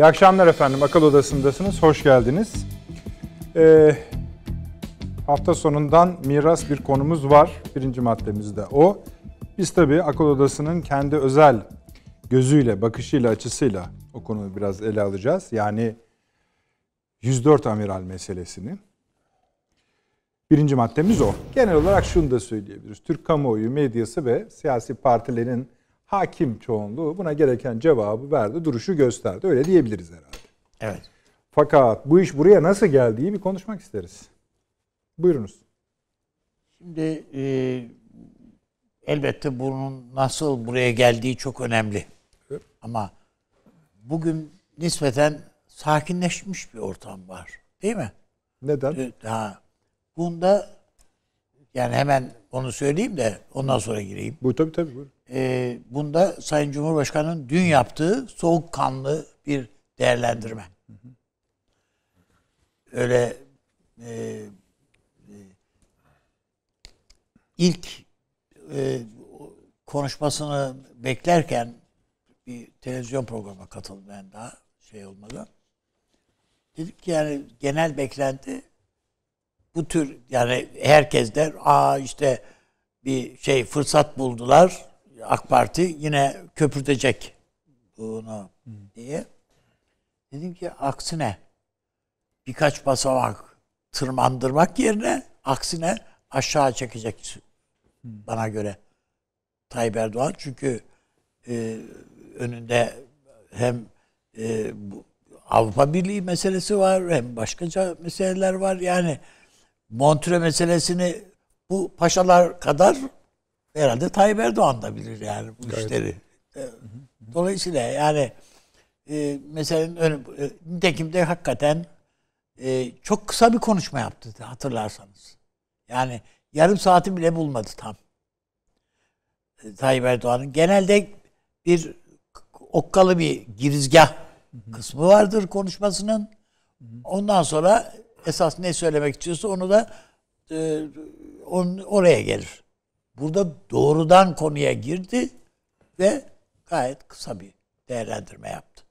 İyi akşamlar efendim. Akıl Odası'ndasınız. Hoş geldiniz. Ee, hafta sonundan miras bir konumuz var. Birinci maddemizde o. Biz tabii Akıl Odası'nın kendi özel gözüyle, bakışıyla, açısıyla o konuyu biraz ele alacağız. Yani 104 amiral meselesini. Birinci maddemiz o. Genel olarak şunu da söyleyebiliriz. Türk kamuoyu, medyası ve siyasi partilerin hakim çoğunluğu buna gereken cevabı verdi, duruşu gösterdi. Öyle diyebiliriz herhalde. Evet. Fakat bu iş buraya nasıl geldiği bir konuşmak isteriz. Buyurunuz. Şimdi e, elbette bunun nasıl buraya geldiği çok önemli. Evet. Ama bugün nispeten sakinleşmiş bir ortam var. Değil mi? Neden? Ha, bunda yani hemen onu söyleyeyim de ondan sonra gireyim. Bu tabii tabii. Buyurun e, bunda Sayın Cumhurbaşkanı'nın dün yaptığı soğukkanlı bir değerlendirme. Öyle e, e, ilk e, konuşmasını beklerken bir televizyon programına katıldım ben daha şey olmadan. Dedik ki yani genel beklenti bu tür yani herkes der aa işte bir şey fırsat buldular AK Parti yine köpürtecek bunu diye. Dedim ki aksine birkaç basamak tırmandırmak yerine aksine aşağı çekecek bana göre Tayyip Erdoğan. Çünkü e, önünde hem e, bu, Avrupa Birliği meselesi var hem başkaca meseleler var. Yani Montre meselesini bu paşalar kadar herhalde Tayyip Erdoğan da bilir yani bu Gayet. işleri. E, dolayısıyla yani e, meselenin e, nitekim de hakikaten e, çok kısa bir konuşma yaptı hatırlarsanız. Yani yarım saati bile bulmadı tam. E, Tayyip Erdoğan'ın genelde bir okkalı bir girizgah kısmı vardır konuşmasının. Ondan sonra esas ne söylemek istiyorsa onu da e, on, oraya gelir burada doğrudan konuya girdi ve gayet kısa bir değerlendirme yaptı.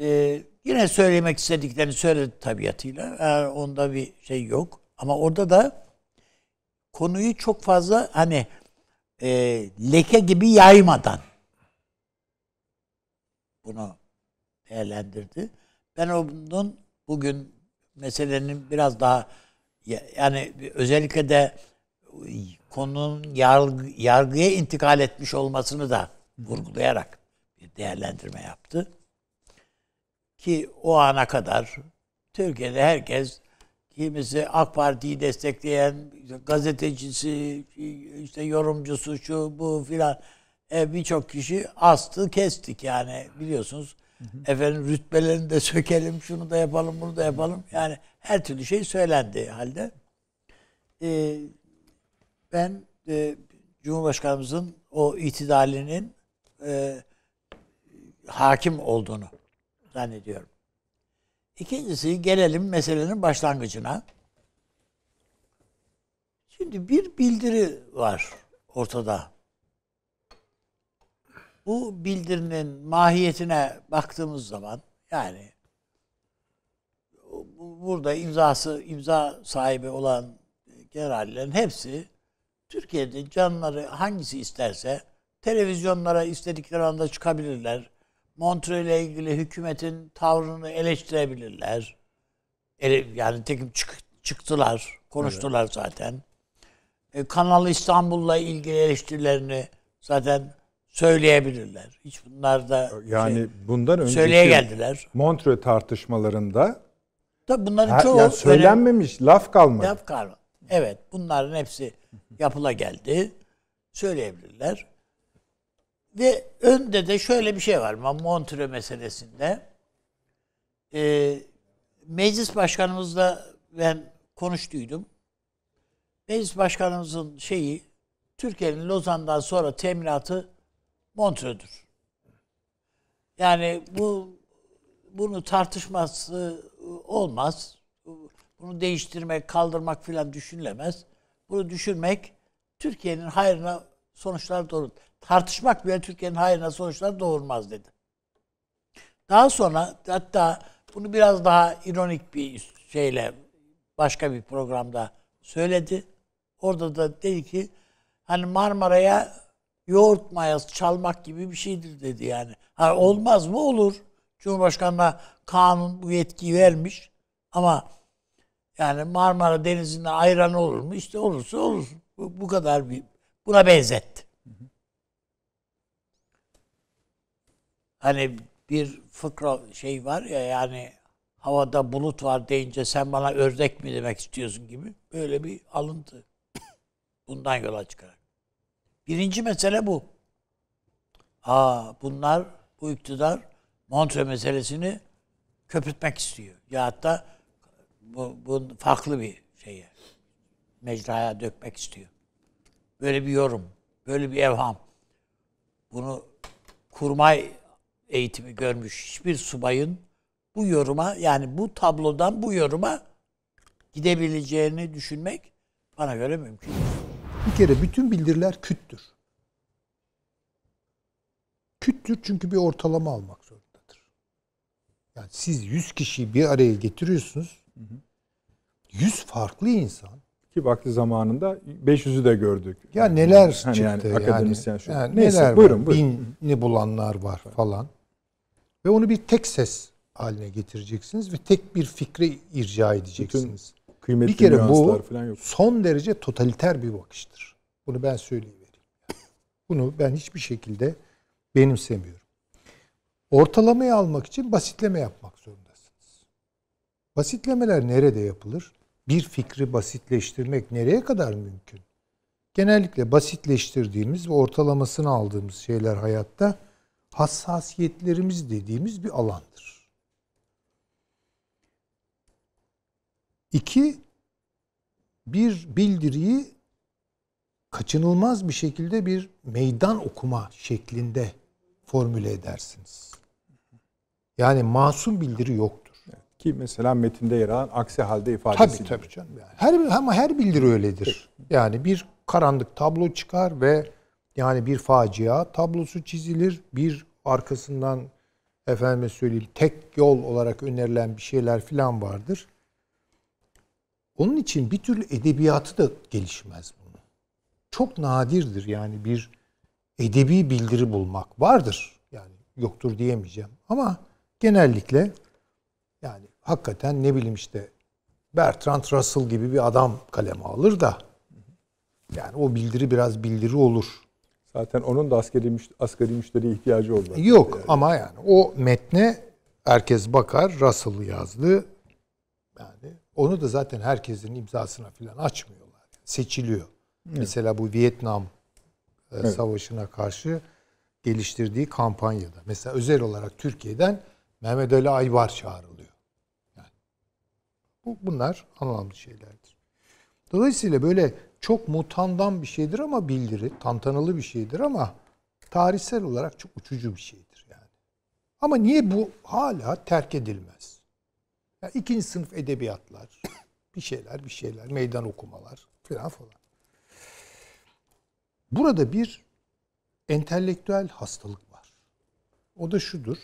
Ee, yine söylemek istediklerini söyledi tabiatıyla. Yani onda bir şey yok. Ama orada da konuyu çok fazla hani e, leke gibi yaymadan bunu değerlendirdi. Ben onun bugün meselenin biraz daha yani özellikle de konunun yargı, yargıya intikal etmiş olmasını da vurgulayarak bir değerlendirme yaptı. Ki o ana kadar Türkiye'de herkes kimisi AK Parti'yi destekleyen gazetecisi, işte yorumcusu şu bu filan e, birçok kişi astı kestik yani biliyorsunuz. Hı hı. Efendim rütbelerini de sökelim, şunu da yapalım, bunu da yapalım. Yani her türlü şey söylendi halde. Ee, ben e, Cumhurbaşkanımızın o itidalinin e, hakim olduğunu zannediyorum. İkincisi gelelim meselenin başlangıcına. Şimdi bir bildiri var ortada. Bu bildirinin mahiyetine baktığımız zaman yani burada imzası imza sahibi olan generallerin hepsi Türkiye'de canları hangisi isterse televizyonlara istedikleri anda çıkabilirler. Montre ile ilgili hükümetin tavrını eleştirebilirler. Ele, yani tekim çık, çıktılar, konuştular evet. zaten. E, Kanal İstanbul'la ilgili eleştirilerini zaten söyleyebilirler. Hiç bunlar da yani şey, bundan önceki söyleye geldiler. Montre tartışmalarında da bunların çoğu ha, yani söylenmemiş, önemli. laf kalmadı. Laf kalmadı. Evet bunların hepsi yapıla geldi. Söyleyebilirler. Ve önde de şöyle bir şey var. Montreux meselesinde. E, meclis başkanımızla ben konuştuydum. Meclis başkanımızın şeyi Türkiye'nin Lozan'dan sonra teminatı Montreux'dür. Yani bu bunu tartışması olmaz. Bunu değiştirmek, kaldırmak filan düşünülemez. Bunu düşünmek Türkiye'nin hayrına sonuçlar doğurur. Tartışmak bile Türkiye'nin hayrına sonuçlar doğurmaz dedi. Daha sonra hatta bunu biraz daha ironik bir şeyle başka bir programda söyledi. Orada da dedi ki hani Marmara'ya yoğurt mayası çalmak gibi bir şeydir dedi yani. Ha, olmaz mı? Olur. Cumhurbaşkanına kanun bu yetkiyi vermiş ama yani Marmara Denizi'nde ayran olur mu? İşte olursa olur. Bu, bu kadar bir buna benzetti. Hani bir fıkra şey var ya yani havada bulut var deyince sen bana ördek mi demek istiyorsun gibi böyle bir alıntı. Bundan yola çıkarak. Birinci mesele bu. Ha bunlar bu iktidar Montreux meselesini köpürtmek istiyor. Ya hatta bu, bu farklı bir şeye mecraya dökmek istiyor. Böyle bir yorum, böyle bir evham. Bunu kurmay eğitimi görmüş hiçbir subayın bu yoruma yani bu tablodan bu yoruma gidebileceğini düşünmek bana göre mümkün. Bir kere bütün bildiriler küttür. Küttür çünkü bir ortalama almak zorundadır. Yani siz 100 kişiyi bir araya getiriyorsunuz. Yüz farklı insan. Ki vakti zamanında 500'ü de gördük. Ya neler hani çıktı yani. Akademisyen yani, şu. Yani Neyse, neler buyurun, var. Buyurun. Binini bulanlar var falan. Ve onu bir tek ses haline getireceksiniz ve tek bir fikre irca edeceksiniz. Bütün kıymetli bir kere bu falan yok. son derece totaliter bir bakıştır. Bunu ben söyleyeyim. Bunu ben hiçbir şekilde benimsemiyorum. Ortalamayı almak için basitleme yapmak zorunda. Basitlemeler nerede yapılır? Bir fikri basitleştirmek nereye kadar mümkün? Genellikle basitleştirdiğimiz ve ortalamasını aldığımız şeyler hayatta hassasiyetlerimiz dediğimiz bir alandır. İki, bir bildiriyi kaçınılmaz bir şekilde bir meydan okuma şeklinde formüle edersiniz. Yani masum bildiri yok. Ki mesela metinde yer alan aksi halde ifadesi. Tabii tabii canım. Yani. Her, ama her bildiri öyledir. Yani bir karanlık tablo çıkar ve yani bir facia tablosu çizilir. Bir arkasından efendime söyleyeyim tek yol olarak önerilen bir şeyler filan vardır. Onun için bir türlü edebiyatı da gelişmez bunu. Çok nadirdir yani bir edebi bildiri bulmak vardır. Yani yoktur diyemeyeceğim ama genellikle yani hakikaten ne bileyim işte Bertrand Russell gibi bir adam kaleme alır da yani o bildiri biraz bildiri olur. Zaten onun da askeri, müşteri, müşteriye ihtiyacı olmaz. Yok yani. ama yani o metne herkes bakar. Russell yazdı. Yani onu da zaten herkesin imzasına falan açmıyorlar. Seçiliyor. Evet. Mesela bu Vietnam e, evet. Savaşı'na karşı geliştirdiği kampanyada. Mesela özel olarak Türkiye'den Mehmet Ali Aybar çağrıldı. Bunlar anlamlı şeylerdir. Dolayısıyla böyle çok mutandan bir şeydir ama bildiri, tantanalı bir şeydir ama tarihsel olarak çok uçucu bir şeydir yani. Ama niye bu hala terk edilmez? Yani ikinci sınıf edebiyatlar, bir şeyler bir şeyler, meydan okumalar filan falan. Burada bir entelektüel hastalık var. O da şudur.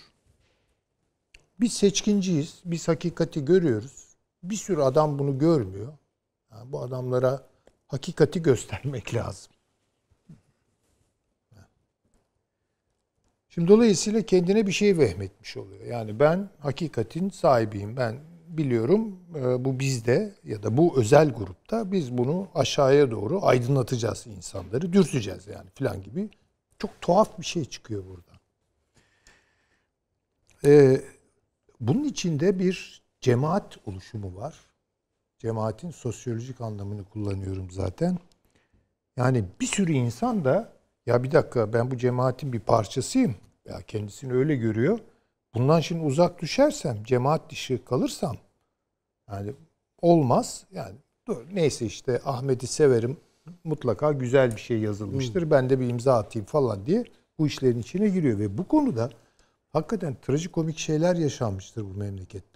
Biz seçkinciyiz, biz hakikati görüyoruz bir sürü adam bunu görmüyor. Yani bu adamlara hakikati göstermek lazım. Şimdi dolayısıyla kendine bir şey vehmetmiş oluyor. Yani ben hakikatin sahibiyim. Ben biliyorum e, bu bizde ya da bu özel grupta biz bunu aşağıya doğru aydınlatacağız insanları. Dürteceğiz yani filan gibi. Çok tuhaf bir şey çıkıyor burada. Ee, bunun içinde bir cemaat oluşumu var. Cemaatin sosyolojik anlamını kullanıyorum zaten. Yani bir sürü insan da ya bir dakika ben bu cemaatin bir parçasıyım. Ya kendisini öyle görüyor. Bundan şimdi uzak düşersem, cemaat dışı kalırsam yani olmaz. Yani dur, neyse işte Ahmet'i severim. Mutlaka güzel bir şey yazılmıştır. Hmm. Ben de bir imza atayım falan diye bu işlerin içine giriyor ve bu konuda hakikaten trajikomik şeyler yaşanmıştır bu memlekette.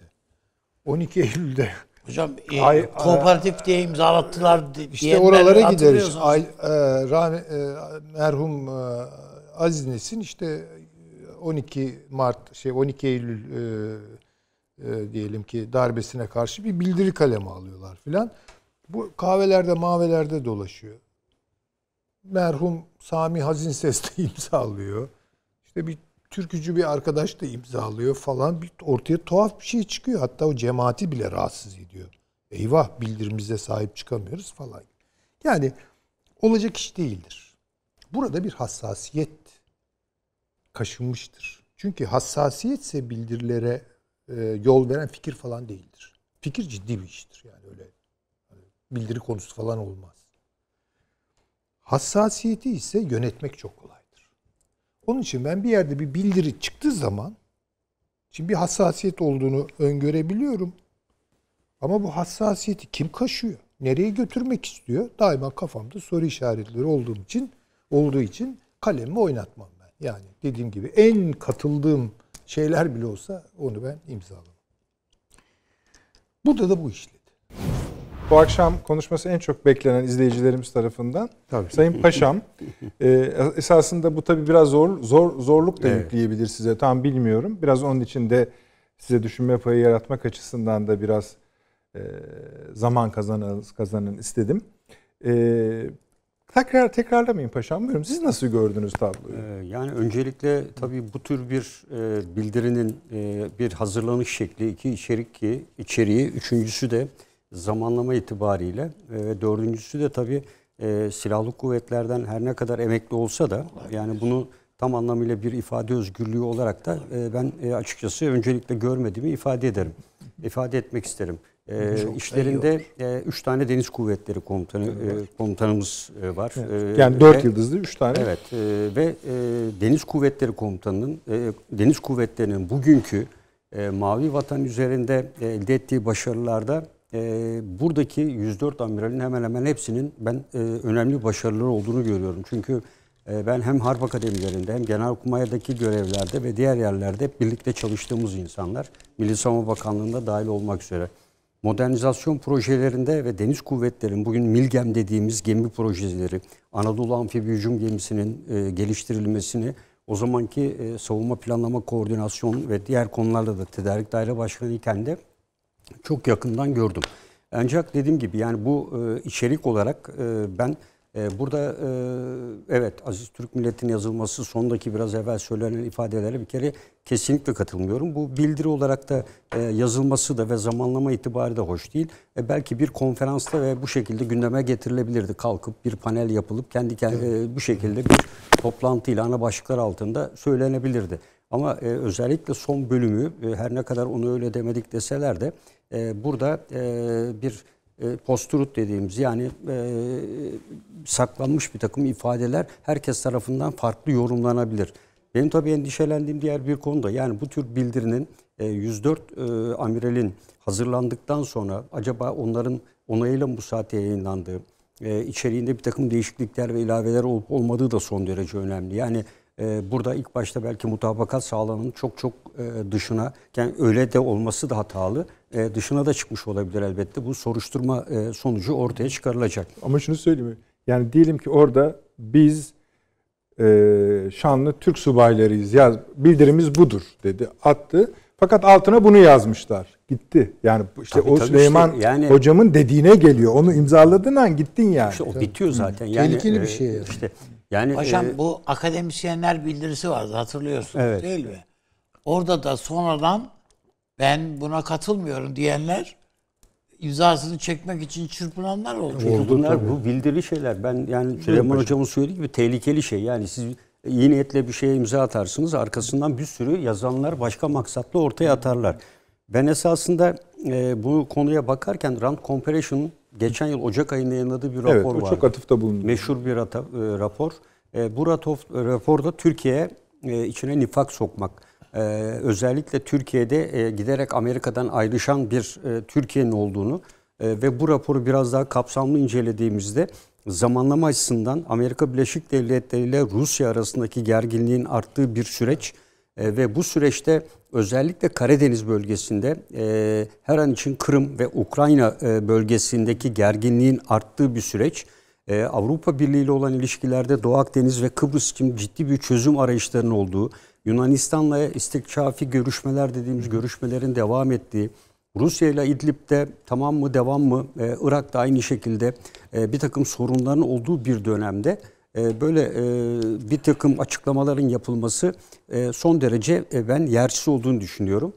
12 Eylül'de Hocam e, Ay, kooperatif diye imzalattılar diye İşte oralara gideriz. Ay, e, rahme, e, merhum e, Aziz Nesin işte 12 e, Mart şey 12 Eylül e, e, diyelim ki darbesine karşı bir bildiri kalemi alıyorlar filan. Bu kahvelerde mavelerde dolaşıyor. Merhum Sami Hazin Ses imzalıyor. İşte bir türkücü bir arkadaş da imzalıyor falan. Bir, ortaya tuhaf bir şey çıkıyor. Hatta o cemaati bile rahatsız ediyor. Eyvah bildirimize sahip çıkamıyoruz falan. Yani olacak iş değildir. Burada bir hassasiyet kaşınmıştır. Çünkü hassasiyetse bildirilere e, yol veren fikir falan değildir. Fikir ciddi bir iştir. Yani öyle hani bildiri konusu falan olmaz. Hassasiyeti ise yönetmek çok kolay. Onun için ben bir yerde bir bildiri çıktığı zaman şimdi bir hassasiyet olduğunu öngörebiliyorum. Ama bu hassasiyeti kim kaşıyor? Nereye götürmek istiyor? Daima kafamda soru işaretleri olduğum için olduğu için kalemimi oynatmam ben. Yani dediğim gibi en katıldığım şeyler bile olsa onu ben imzalamam. Burada da bu işle bu akşam konuşması en çok beklenen izleyicilerimiz tarafından tabii. Sayın Paşam. e, esasında bu tabii biraz zor zor zorluk da evet. yükleyebilir size. Tam bilmiyorum. Biraz onun için de size düşünme payı yaratmak açısından da biraz e, zaman kazanın, kazanın istedim. E, tekrar tekrarlamayın paşam buyurun. Siz nasıl gördünüz tabloyu? E, yani öncelikle tabii bu tür bir e, bildirinin e, bir hazırlanış şekli, iki içerik ki içeriği, üçüncüsü de zamanlama itibariyle. E, ve dördüncüsü de tabii e, silahlı kuvvetlerden her ne kadar emekli olsa da yani bunu tam anlamıyla bir ifade özgürlüğü olarak da e, ben e, açıkçası öncelikle görmediğimi ifade ederim. İfade etmek isterim. E, Çok e, üç tane deniz kuvvetleri komutanı e, komutanımız e, var. Evet. E, yani dört ve, yıldızlı üç tane. Evet e, ve e, deniz kuvvetleri komutanının e, deniz kuvvetlerinin bugünkü e, mavi vatan üzerinde e, elde ettiği başarılarda e, buradaki 104 amiralin hemen hemen hepsinin ben e, önemli başarıları olduğunu görüyorum. Çünkü e, ben hem harp akademilerinde hem genelkurmayadaki görevlerde ve diğer yerlerde birlikte çalıştığımız insanlar. Milli Savunma Bakanlığı'nda dahil olmak üzere. Modernizasyon projelerinde ve deniz kuvvetlerin bugün Milgem dediğimiz gemi projeleri, Anadolu Amfibi Hücum Gemisi'nin e, geliştirilmesini o zamanki e, savunma planlama koordinasyon ve diğer konularda da tedarik daire başkanı iken de çok yakından gördüm. Ancak dediğim gibi yani bu e, içerik olarak e, ben e, burada e, evet Aziz Türk Millet'in yazılması sondaki biraz evvel söylenen ifadelere bir kere kesinlikle katılmıyorum. Bu bildiri olarak da e, yazılması da ve zamanlama itibarı da hoş değil. E, belki bir konferansta ve bu şekilde gündeme getirilebilirdi. Kalkıp bir panel yapılıp kendi kendi e, bu şekilde bir toplantıyla ana başlıklar altında söylenebilirdi. Ama e, özellikle son bölümü e, her ne kadar onu öyle demedik deseler de e, burada e, bir e, posturut dediğimiz yani e, saklanmış bir takım ifadeler herkes tarafından farklı yorumlanabilir. Benim tabii endişelendiğim diğer bir konu da yani bu tür bildirinin e, 104 e, amiralin hazırlandıktan sonra acaba onların onayıyla mı bu saate yayınlandığı, e, içeriğinde bir takım değişiklikler ve ilaveler olup olmadığı da son derece önemli. Yani ee, burada ilk başta belki mutabakat sağlanan çok çok e, dışına yani öyle de olması da hatalı e, dışına da çıkmış olabilir elbette bu soruşturma e, sonucu ortaya çıkarılacak. Ama şunu söyleyeyim yani diyelim ki orada biz şanlı Türk subaylarıyız yaz bildirimiz budur dedi attı. Fakat altına bunu yazmışlar. Gitti. Yani işte tabii, o tabii Süleyman işte, yani, hocamın dediğine geliyor. Onu imzaladın an gittin yani. İşte o bitiyor zaten. Yani, Tehlikeli bir şey. Yani. İşte yani Paşam e, bu akademisyenler bildirisi vardı hatırlıyorsunuz evet. değil mi? Orada da sonradan ben buna katılmıyorum diyenler imzasını çekmek için çırpınanlar oldu. Çünkü bunlar tabii. bu bildiri şeyler. Ben yani Süleyman Hocam'ın söylediği gibi tehlikeli şey. Yani siz iyi niyetle bir şeye imza atarsınız. Arkasından bir sürü yazanlar başka maksatla ortaya atarlar. Ben esasında e, bu konuya bakarken Rand Comparation'ın geçen yıl Ocak ayında yayınladığı bir rapor var. Evet, çok atıfta bulunuyor. Meşhur bir rata, e, rapor. E, bu ratof, e, raporda Türkiye e, içine nifak sokmak, e, özellikle Türkiye'de e, giderek Amerika'dan ayrışan bir e, Türkiye'nin olduğunu e, ve bu raporu biraz daha kapsamlı incelediğimizde zamanlama açısından Amerika Birleşik Devletleri ile Rusya arasındaki gerginliğin arttığı bir süreç e, ve bu süreçte özellikle Karadeniz bölgesinde e, her an için Kırım ve Ukrayna e, bölgesindeki gerginliğin arttığı bir süreç. E, Avrupa Birliği ile olan ilişkilerde Doğu Akdeniz ve Kıbrıs için ciddi bir çözüm arayışlarının olduğu, Yunanistan'la istikşafi görüşmeler dediğimiz görüşmelerin devam ettiği, Rusya ile İdlib'de tamam mı devam mı, e, da aynı şekilde e, bir takım sorunların olduğu bir dönemde ee, böyle e, bir takım açıklamaların yapılması e, son derece e, ben yersiz olduğunu düşünüyorum.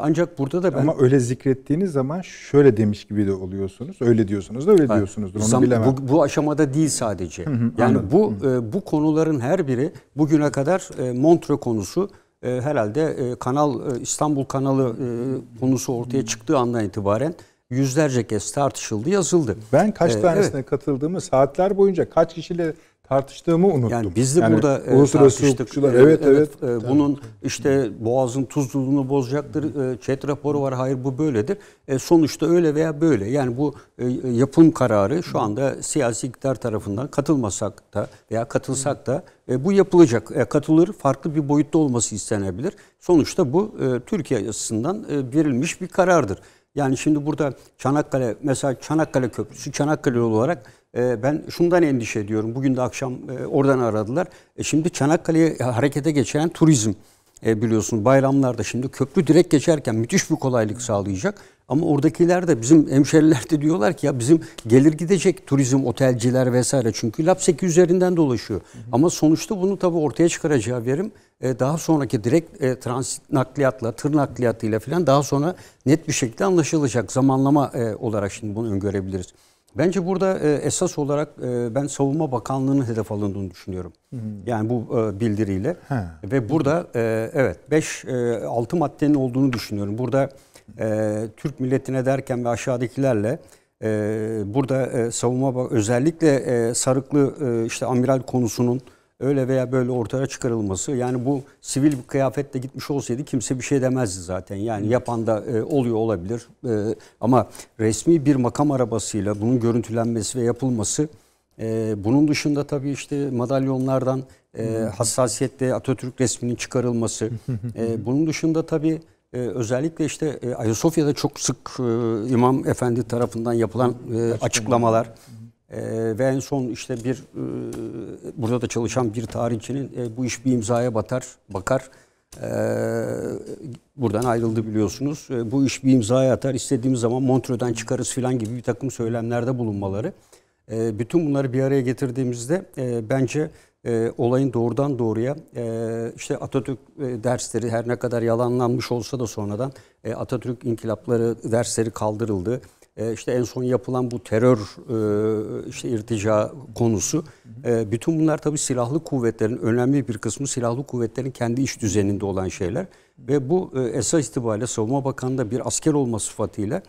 Ancak burada da ben... Ama öyle zikrettiğiniz zaman şöyle demiş gibi de oluyorsunuz. Öyle diyorsunuz da öyle diyorsunuzdur. Onu Zam, bilemem. Bu, bu aşamada değil sadece. Hı hı, yani bu bu konuların her biri bugüne kadar Montre konusu herhalde Kanal İstanbul Kanalı konusu ortaya çıktığı andan itibaren yüzlerce kez tartışıldı, yazıldı. Ben kaç ee, tanesine evet. katıldığımı saatler boyunca kaç kişiyle tartıştığımı unuttum. Yani biz de yani burada e, tartıştık. Ee, evet, evet, evet. evet. Bunun işte boğazın tuzluluğunu bozacaktır. Çet raporu var. Hayır bu böyledir. E, sonuçta öyle veya böyle. Yani bu e, yapım kararı şu anda siyasi iktidar tarafından katılmasak da veya katılsak da bu yapılacak. Katılır farklı bir boyutta olması istenebilir. Sonuçta bu Türkiye açısından verilmiş bir karardır. Yani şimdi burada Çanakkale mesela Çanakkale Köprüsü Çanakkale olarak e, ben şundan endişe ediyorum. Bugün de akşam e, oradan aradılar. E, şimdi Çanakkale'ye harekete geçiren turizm e, biliyorsun bayramlarda şimdi köprü direkt geçerken müthiş bir kolaylık sağlayacak. Ama oradakiler de bizim hemşeriler de diyorlar ki ya bizim gelir gidecek turizm, otelciler vesaire. Çünkü Lapseki üzerinden dolaşıyor. Hı hı. Ama sonuçta bunu tabii ortaya çıkaracağı verim e, daha sonraki direkt e, transit nakliyatla, tır nakliyatıyla falan daha sonra net bir şekilde anlaşılacak zamanlama e, olarak şimdi bunu öngörebiliriz. Bence burada esas olarak ben Savunma Bakanlığı'nın hedef alındığını düşünüyorum. Hmm. Yani bu bildiriyle. Ha. Ve burada evet 5-6 e, maddenin olduğunu düşünüyorum. Burada Türk milletine derken ve aşağıdakilerle burada savunma özellikle sarıklı işte amiral konusunun öyle veya böyle ortaya çıkarılması. Yani bu sivil bir kıyafetle gitmiş olsaydı kimse bir şey demezdi zaten. Yani yapan da e, oluyor olabilir. E, ama resmi bir makam arabasıyla bunun görüntülenmesi ve yapılması e, bunun dışında tabii işte madalyonlardan e, hassasiyetle Atatürk resminin çıkarılması. e, bunun dışında tabii ee, özellikle işte e, Ayasofya'da çok sık e, İmam Efendi tarafından yapılan e, açıklamalar ee, ve en son işte bir e, burada da çalışan bir tarihçinin e, bu iş bir imzaya batar, bakar. E, buradan ayrıldı biliyorsunuz. E, bu iş bir imzaya atar, istediğimiz zaman Montreux'den çıkarız filan gibi bir takım söylemlerde bulunmaları. E, bütün bunları bir araya getirdiğimizde e, bence e, olayın doğrudan doğruya e, işte Atatürk e, dersleri her ne kadar yalanlanmış olsa da sonradan e, Atatürk inkılapları dersleri kaldırıldı. E, işte en son yapılan bu terör e, işte irtica konusu. E, bütün bunlar tabii silahlı kuvvetlerin önemli bir kısmı silahlı kuvvetlerin kendi iş düzeninde olan şeyler. Ve bu esas itibariyle Savunma Bakanı'nda bir asker olma sıfatıyla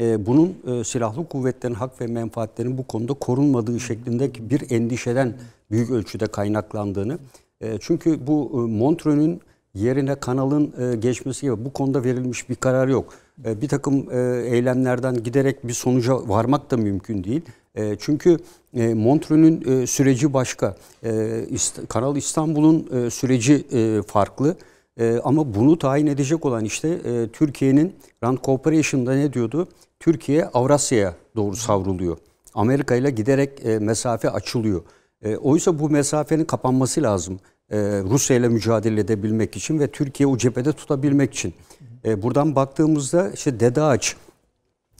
bunun silahlı kuvvetlerin hak ve menfaatlerinin bu konuda korunmadığı şeklindeki bir endişeden büyük ölçüde kaynaklandığını. çünkü bu e, yerine kanalın e, geçmesi gibi bu konuda verilmiş bir karar yok. E, bir takım e, eylemlerden giderek bir sonuca varmak da mümkün değil. çünkü e, süreci başka. Kanal İstanbul'un süreci farklı. ama bunu tayin edecek olan işte Türkiye'nin Rand Corporation'da ne diyordu? Türkiye Avrasya'ya doğru savruluyor. Amerika ile giderek mesafe açılıyor. oysa bu mesafenin kapanması lazım. E, Rusya ile mücadele edebilmek için ve Türkiye o cephede tutabilmek için. E, buradan baktığımızda işte Dede Ağaç,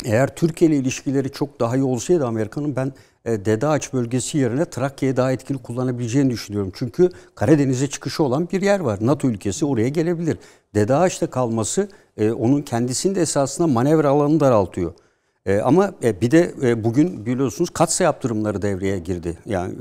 eğer Türkiye ile ilişkileri çok daha iyi olsaydı Amerika'nın ben e, Dede Ağaç bölgesi yerine Trakya'yı daha etkili kullanabileceğini düşünüyorum. Çünkü Karadeniz'e çıkışı olan bir yer var. NATO ülkesi oraya gelebilir. Dede Ağaç'ta kalması e, onun kendisini de esasında manevra alanını daraltıyor. E, ama e, bir de e, bugün biliyorsunuz katsa yaptırımları devreye girdi. Yani e,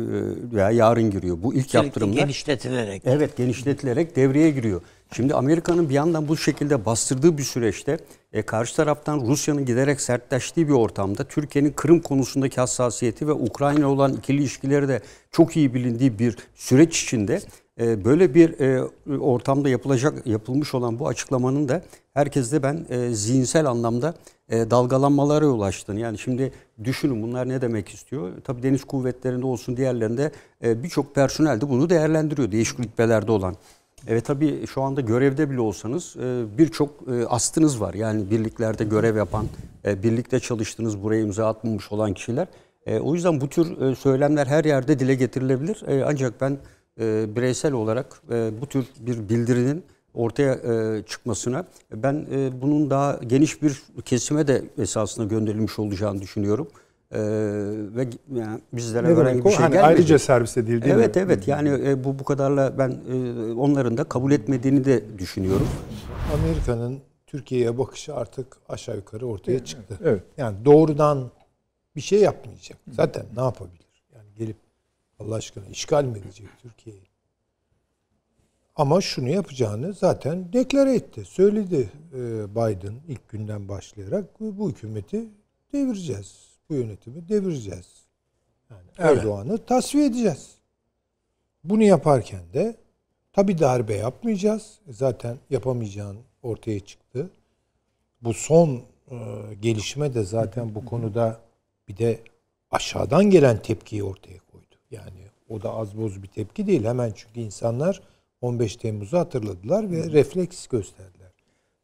veya yarın giriyor. Bu ilk Sürekli yaptırımlar genişletilerek. Evet, genişletilerek devreye giriyor. Şimdi Amerika'nın bir yandan bu şekilde bastırdığı bir süreçte e, karşı taraftan Rusya'nın giderek sertleştiği bir ortamda Türkiye'nin Kırım konusundaki hassasiyeti ve Ukrayna olan ikili ilişkileri de çok iyi bilindiği bir süreç içinde ee, böyle bir e, ortamda yapılacak yapılmış olan bu açıklamanın da herkeste ben e, zihinsel anlamda e, dalgalanmalara yol açtığını yani şimdi düşünün bunlar ne demek istiyor. Tabii deniz kuvvetlerinde olsun diğerlerinde birçok personel de bunu değerlendiriyor değişik rütbelerde olan. Evet tabii şu anda görevde bile olsanız birçok astınız var. Yani birliklerde görev yapan, birlikte çalıştığınız, buraya imza atmamış olan kişiler. O yüzden bu tür söylemler her yerde dile getirilebilir. Ancak ben e, bireysel olarak e, bu tür bir bildirinin ortaya e, çıkmasına ben e, bunun daha geniş bir kesime de esasında gönderilmiş olacağını düşünüyorum. E, ve yani bizlere herhangi bir şey hani gelmedi. Ayrıca servis edildi. Evet mi? evet yani e, bu bu kadarla ben e, onların da kabul etmediğini de düşünüyorum. Amerika'nın Türkiye'ye bakışı artık aşağı yukarı ortaya çıktı. Evet. Yani doğrudan bir şey yapmayacak. Zaten ne yapabilir? Yani gelip Allah aşkına işgal mi edecek Türkiye'yi? Ama şunu yapacağını zaten deklare etti. Söyledi e, Biden ilk günden başlayarak bu hükümeti devireceğiz. Bu yönetimi devireceğiz. Yani Erdoğan'ı tasfiye edeceğiz. Bunu yaparken de tabi darbe yapmayacağız. E, zaten yapamayacağın ortaya çıktı. Bu son e, gelişme de zaten bu konuda bir de aşağıdan gelen tepkiyi ortaya koydu. Yani o da az boz bir tepki değil. Hemen çünkü insanlar 15 Temmuz'u hatırladılar ve hmm. refleks gösterdiler.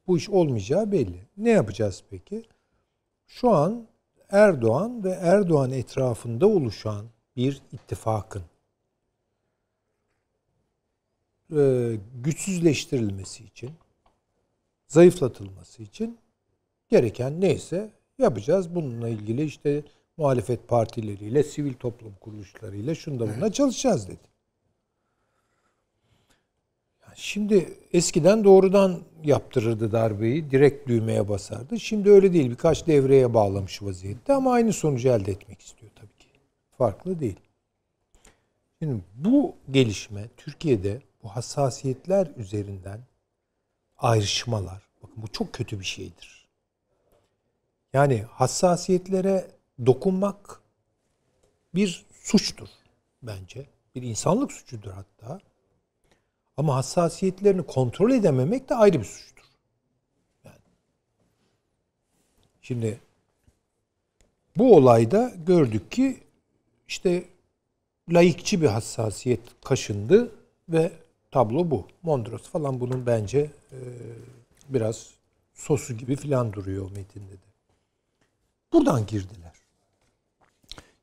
Bu iş olmayacağı belli. Ne yapacağız peki? Şu an Erdoğan ve Erdoğan etrafında oluşan bir ittifakın e, güçsüzleştirilmesi için, zayıflatılması için gereken neyse yapacağız. Bununla ilgili işte muhalefet partileriyle, sivil toplum kuruluşlarıyla şunda buna çalışacağız dedi. Şimdi eskiden doğrudan yaptırırdı darbeyi, direkt düğmeye basardı. Şimdi öyle değil, birkaç devreye bağlamış vaziyette ama aynı sonucu elde etmek istiyor tabii ki. Farklı değil. Şimdi bu gelişme Türkiye'de bu hassasiyetler üzerinden ayrışmalar, bakın bu çok kötü bir şeydir. Yani hassasiyetlere dokunmak bir suçtur bence. Bir insanlık suçudur hatta. Ama hassasiyetlerini kontrol edememek de ayrı bir suçtur. Yani. Şimdi bu olayda gördük ki işte laikçi bir hassasiyet kaşındı ve tablo bu. Mondros falan bunun bence e, biraz sosu gibi filan duruyor metinde de. Buradan girdiler.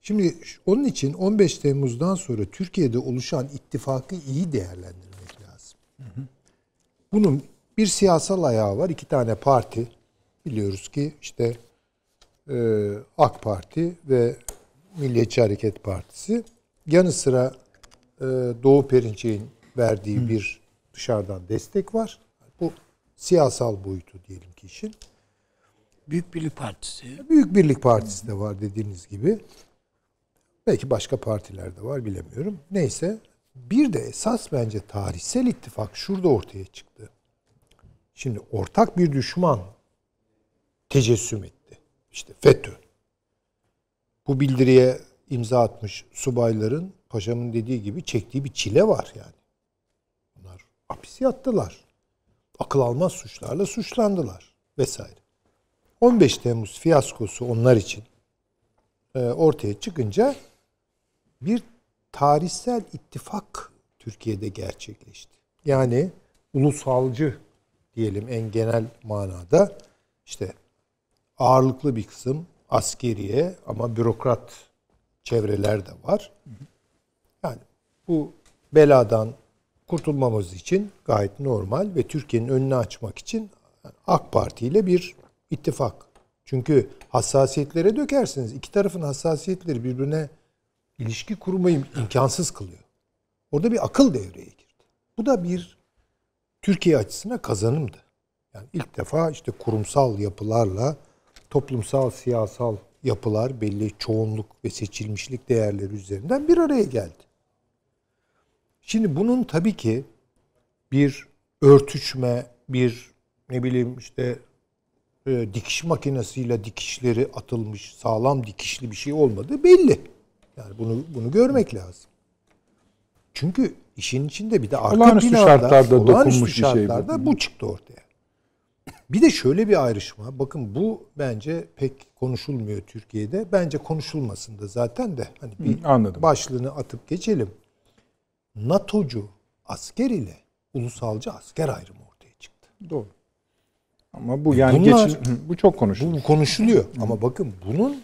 Şimdi onun için 15 Temmuz'dan sonra Türkiye'de oluşan ittifakı iyi değerlendirmek lazım. Bunun bir siyasal ayağı var. iki tane parti biliyoruz ki işte e, AK Parti ve Milliyetçi Hareket Partisi. Yanı sıra e, Doğu Perinçek'in verdiği hı. bir dışarıdan destek var. Bu siyasal boyutu diyelim ki işin. Büyük Birlik Partisi. Büyük Birlik Partisi de var dediğiniz gibi. Belki başka partilerde var bilemiyorum. Neyse bir de esas bence tarihsel ittifak şurada ortaya çıktı. Şimdi ortak bir düşman tecessüm etti. İşte FETÖ. Bu bildiriye imza atmış subayların paşamın dediği gibi çektiği bir çile var yani. Bunlar hapis yattılar. Akıl almaz suçlarla suçlandılar vesaire. 15 Temmuz fiyaskosu onlar için e, ortaya çıkınca bir tarihsel ittifak Türkiye'de gerçekleşti. Yani ulusalcı diyelim en genel manada işte ağırlıklı bir kısım askeriye ama bürokrat çevreler de var. Yani bu beladan kurtulmamız için gayet normal ve Türkiye'nin önünü açmak için AK Parti ile bir ittifak. Çünkü hassasiyetlere dökersiniz. İki tarafın hassasiyetleri birbirine ilişki kurmayı imkansız kılıyor. Orada bir akıl devreye girdi. Bu da bir Türkiye açısına kazanımdı. Yani ilk defa işte kurumsal yapılarla toplumsal, siyasal yapılar belli çoğunluk ve seçilmişlik değerleri üzerinden bir araya geldi. Şimdi bunun tabii ki bir örtüşme, bir ne bileyim işte e, dikiş makinesiyle dikişleri atılmış, sağlam dikişli bir şey olmadı belli. Yani bunu bunu görmek lazım. Çünkü işin içinde bir de arka olağanüstü planda şartlarda olağanüstü dokunmuş şartlarda şey bu. bu çıktı ortaya. Bir de şöyle bir ayrışma. Bakın bu bence pek konuşulmuyor Türkiye'de. Bence konuşulmasında zaten de hani bir anladım. başlığını atıp geçelim. NATO'cu asker ile ulusalcı asker ayrımı ortaya çıktı. Doğru. Ama bu yani Bunlar, geçin, bu çok konuşuluyor. Bu konuşuluyor ama bakın bunun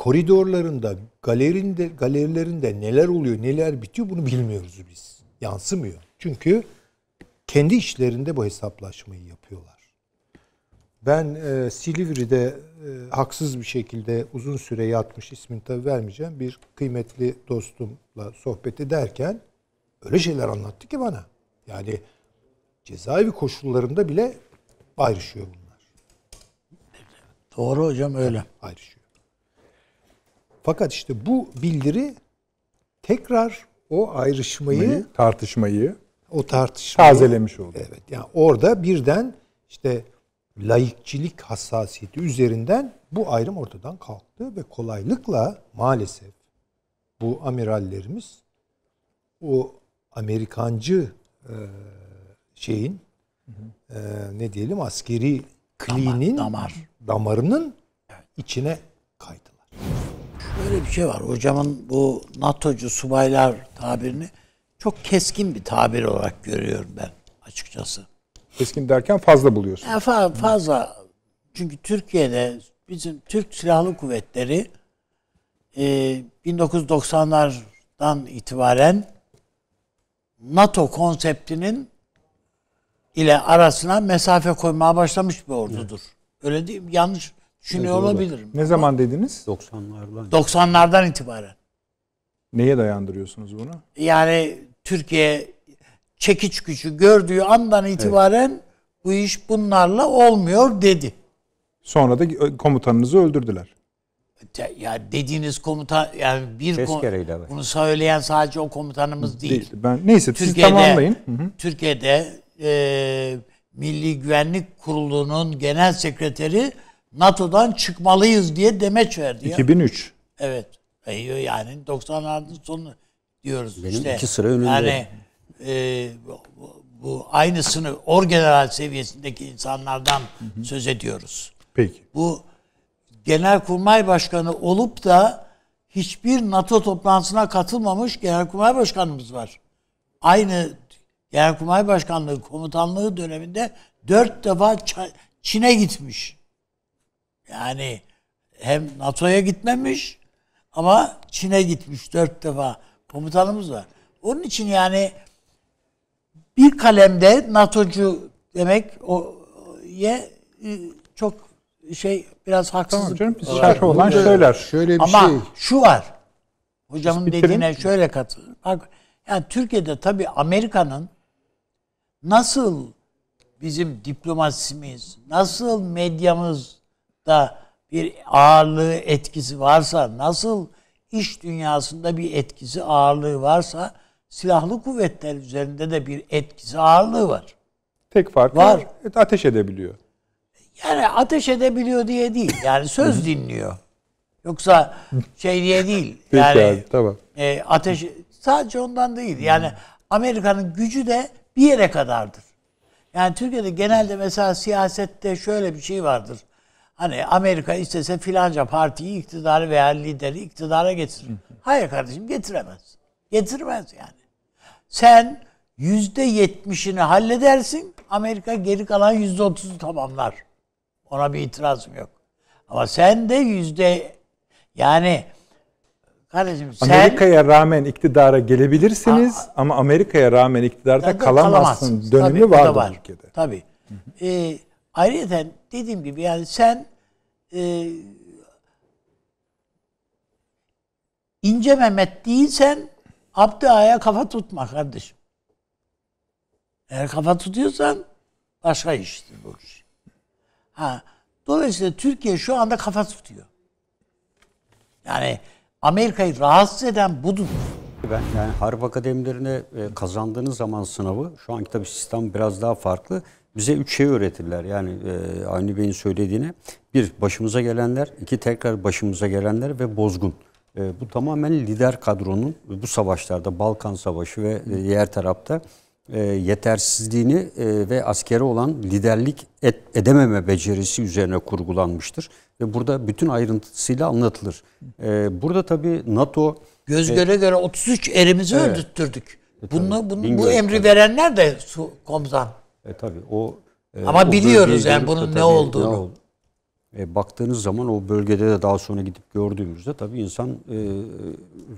koridorlarında, galerinde, galerilerinde neler oluyor, neler bitiyor bunu bilmiyoruz biz. Yansımıyor. Çünkü kendi işlerinde bu hesaplaşmayı yapıyorlar. Ben e, Silivri'de e, haksız bir şekilde uzun süre yatmış, ismini tabii vermeyeceğim, bir kıymetli dostumla sohbet ederken öyle şeyler anlattı ki bana. Yani cezaevi koşullarında bile ayrışıyor bunlar. Doğru hocam öyle. Ayrışıyor. Fakat işte bu bildiri tekrar o ayrışmayı, Mayı, tartışmayı, o tartışmayı tazelemiş oldu. Evet. Yani orada birden işte laikçilik hassasiyeti üzerinden bu ayrım ortadan kalktı ve kolaylıkla maalesef bu amirallerimiz o Amerikancı e, şeyin e, ne diyelim askeri kliğinin damar, damar. damarının içine kaydı böyle bir şey var. Hocamın bu NATO'cu subaylar tabirini çok keskin bir tabir olarak görüyorum ben açıkçası. Keskin derken fazla buluyorsun. E, fa- fazla. Çünkü Türkiye'de bizim Türk Silahlı Kuvvetleri e, 1990'lardan itibaren NATO konseptinin ile arasına mesafe koymaya başlamış bir ordudur. Evet. Öyle değil mi? Yanlış Düşünüyor evet, olabilirim. Ne zaman dediniz? 90'lardan. 90'lardan itibaren. Neye dayandırıyorsunuz bunu? Yani Türkiye çekiç gücü gördüğü andan itibaren evet. bu iş bunlarla olmuyor dedi. Sonra da komutanınızı öldürdüler. Ya dediğiniz komutan yani bir kom bunu söyleyen sadece o komutanımız değil. değil. Ben neyse Türkiye'de, siz tamamlayın. Hı hı. Türkiye'de e, Milli Güvenlik Kurulu'nun genel sekreteri NATO'dan çıkmalıyız diye demeç verdi. 2003. Evet. E, yani 90'ların sonu diyoruz Benim işte. iki sıra önünde. Yani e, bu, bu aynısını orgeneral seviyesindeki insanlardan hı hı. söz ediyoruz. Peki. Bu Genelkurmay Başkanı olup da hiçbir NATO toplantısına katılmamış Genelkurmay Başkanımız var. Aynı Genelkurmay Başkanlığı komutanlığı döneminde dört defa Çin'e gitmiş. Yani hem NATO'ya gitmemiş ama Çin'e gitmiş dört defa komutanımız var. Onun için yani bir kalemde NATO'cu demek o ye e, çok şey biraz haksızlık. Tamam canım biz şerh olan söyler. Şöyle bir Ama şey. şu var. Hocamın biz dediğine bitirin. şöyle katılır. Bak yani Türkiye'de tabii Amerika'nın nasıl bizim diplomasimiz, nasıl medyamız, da bir ağırlığı etkisi varsa nasıl iş dünyasında bir etkisi ağırlığı varsa silahlı kuvvetler üzerinde de bir etkisi ağırlığı var. Tek fark var. ateş edebiliyor. Yani ateş edebiliyor diye değil. Yani söz dinliyor. Yoksa şey diye değil. Yani Peki abi, tamam. E, ateş sadece ondan değil. Yani Amerika'nın gücü de bir yere kadardır. Yani Türkiye'de genelde mesela siyasette şöyle bir şey vardır. Hani Amerika istese filanca partiyi iktidarı veya lideri iktidara getirir. Hayır kardeşim getiremez. Getirmez yani. Sen yüzde yetmişini halledersin. Amerika geri kalan yüzde otuzu tamamlar. Ona bir itirazım yok. Ama sen de yüzde yani kardeşim sen Amerika'ya rağmen iktidara gelebilirsiniz Aa, ama Amerika'ya rağmen iktidarda kalamazsın. Dönümü Tabii, vardır var. ülkede. Tabii. Hı hı. Ee, ayrıca dediğim gibi yani sen e, ince Mehmet değilsen Abdi Ağa'ya kafa tutma kardeşim. Eğer kafa tutuyorsan başka iştir bu iş. Ha, dolayısıyla Türkiye şu anda kafa tutuyor. Yani Amerika'yı rahatsız eden budur. Ben yani Harp Akademilerine e, kazandığınız zaman sınavı, şu anki tabii sistem biraz daha farklı bize üç şey öğretirler. Yani e, Avni Bey'in söylediğine. Bir, başımıza gelenler. iki tekrar başımıza gelenler ve bozgun. E, bu tamamen lider kadronun bu savaşlarda Balkan Savaşı ve e, diğer tarafta e, yetersizliğini e, ve askeri olan liderlik et, edememe becerisi üzerine kurgulanmıştır. Ve burada bütün ayrıntısıyla anlatılır. E, burada tabii NATO... Göz göre e, göre 33 erimizi evet, öldürttürdük. E, Bunu, bunu, bu emri verenler de su, komutan. E, tabii o e, Ama o biliyoruz yani bunun tabii, ne olduğunu. Ne oldu? E, baktığınız zaman o bölgede de daha sonra gidip gördüğümüzde tabii insan e,